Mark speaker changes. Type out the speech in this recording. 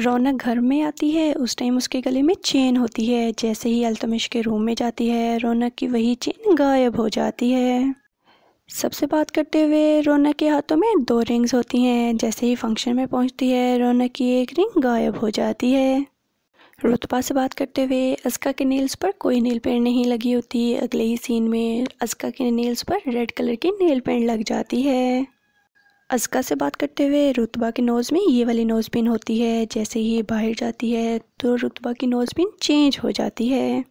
Speaker 1: रौनक घर में आती है उस टाइम उसके गले में चेन होती है जैसे ही अल्तमिश के रूम में जाती है रौनक की वही चेन गायब हो जाती है सबसे बात करते हुए रौनक के हाथों में दो रिंग्स होती हैं जैसे ही फंक्शन में पहुंचती है रौनक की एक रिंग गायब हो जाती है रुतबा से बात करते हुए अस्का के नेल्स पर कोई नेल पेंट नहीं लगी होती अगले ही सीन में अस्का के नेल्स पर रेड कलर की नेल पेंट लग जाती है अजका से बात करते हुए रुतबा की नोज़ में ये वाली नोज़ पिन होती है जैसे ही बाहर जाती है तो रुतबा की नोज़ पिन चेंज हो जाती है